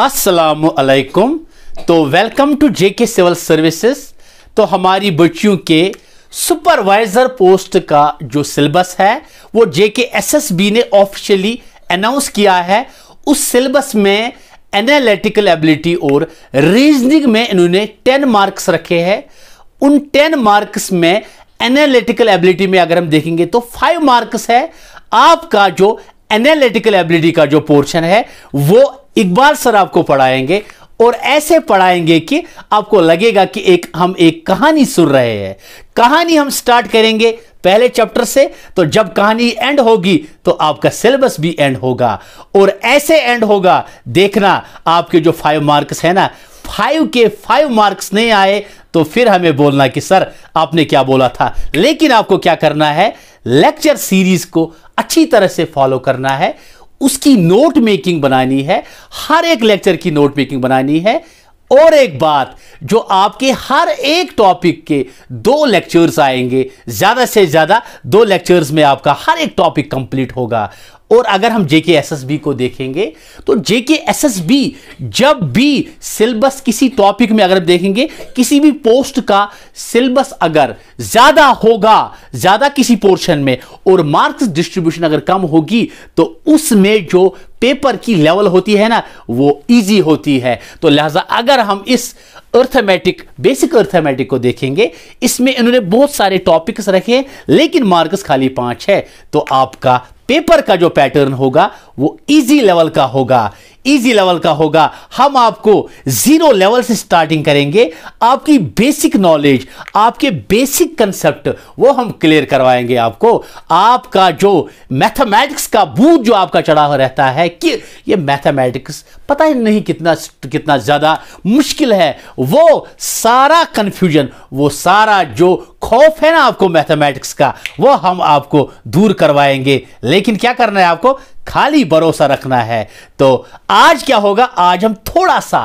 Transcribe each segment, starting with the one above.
असलकुम तो welcome to JK civil services तो हमारी बच्चियों के सुपरवाइज़र पोस्ट का जो सिलेबस है वो जेके एसएसबी ने ऑफिशियली अनाउंस किया है उस सिलेबस में एनालिटिकल एबिलिटी और रीजनिंग में इन्होंने टेन मार्क्स रखे हैं उन टेन मार्क्स में एनालिटिकल एबिलिटी में अगर हम देखेंगे तो फाइव मार्क्स है आपका जो एनालिटिकल एबिलिटी का जो पोर्शन है वो इकबाल सर आपको पढ़ाएंगे और ऐसे पढ़ाएंगे कि आपको लगेगा कि एक हम एक कहानी सुन रहे हैं कहानी हम स्टार्ट करेंगे पहले चैप्टर से तो जब कहानी एंड होगी तो आपका सिलेबस भी एंड होगा और ऐसे एंड होगा देखना आपके जो फाइव मार्क्स है ना फाइव के फाइव मार्क्स नहीं आए तो फिर हमें बोलना कि सर आपने क्या बोला था लेकिन आपको क्या करना है लेक्चर सीरीज को अच्छी तरह से फॉलो करना है उसकी नोट मेकिंग बनानी है हर एक लेक्चर की नोट मेकिंग बनानी है और एक बात जो आपके हर एक टॉपिक के दो लेक्चर्स आएंगे ज़्यादा से ज़्यादा दो लेक्चर्स में आपका हर एक टॉपिक कंप्लीट होगा और अगर हम जेके एसएसबी को देखेंगे तो जेके एसएसबी जब भी सिलेबस किसी टॉपिक में अगर देखेंगे किसी भी पोस्ट का सिलेबस अगर ज्यादा होगा ज्यादा किसी पोर्शन में और मार्क्स डिस्ट्रीब्यूशन अगर कम होगी तो उसमें जो पेपर की लेवल होती है ना वो इजी होती है तो लिहाजा अगर हम इस अर्थमेटिक बेसिक अर्थमेटिक को देखेंगे इसमें इन्होंने बहुत सारे टॉपिक्स रखे लेकिन मार्क्स खाली पांच है तो आपका पेपर का जो पैटर्न होगा वो इजी लेवल का होगा इजी लेवल का होगा हम आपको जीरो लेवल से स्टार्टिंग करेंगे आपकी बेसिक नॉलेज आपके बेसिक कंसेप्ट वो हम क्लियर करवाएंगे आपको आपका जो मैथमेटिक्स का बूथ जो आपका चढ़ा हुआ रहता है कि ये मैथमेटिक्स पता ही नहीं कितना कितना ज़्यादा मुश्किल है वो सारा कन्फ्यूजन वो सारा जो खौफ है ना आपको मैथमेटिक्स का वह हम आपको दूर करवाएंगे लेकिन क्या करना है आपको खाली भरोसा रखना है तो आज क्या होगा आज हम थोड़ा सा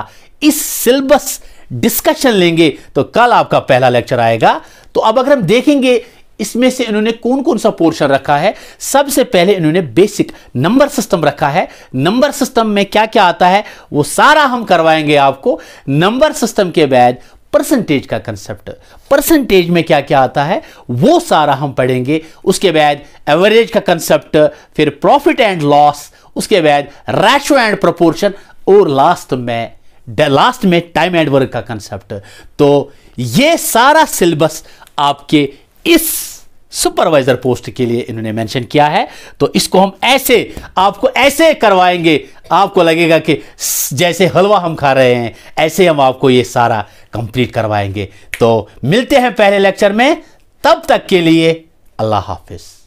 इस सिलेबस डिस्कशन लेंगे तो कल आपका पहला लेक्चर आएगा तो अब अगर हम देखेंगे इसमें से इन्होंने कौन कौन सा पोर्शन रखा है सबसे पहले इन्होंने बेसिक नंबर सिस्टम रखा है नंबर सिस्टम में क्या क्या आता है वो सारा हम करवाएंगे आपको नंबर सिस्टम के बाद परसेंटेज का कंसेप्ट परसेंटेज में क्या क्या आता है वो सारा हम पढ़ेंगे उसके बाद एवरेज का कंसेप्ट फिर प्रॉफिट एंड लॉस उसके बाद रैशो एंड प्रोपोर्शन और लास्ट में लास्ट में टाइम एंड वर्क का कंसेप्ट तो ये सारा सिलेबस आपके इस सुपरवाइजर पोस्ट के लिए इन्होंने मेंशन किया है तो इसको हम ऐसे आपको ऐसे करवाएंगे आपको लगेगा कि जैसे हलवा हम खा रहे हैं ऐसे हम आपको ये सारा कंप्लीट करवाएंगे तो मिलते हैं पहले लेक्चर में तब तक के लिए अल्लाह हाफिज़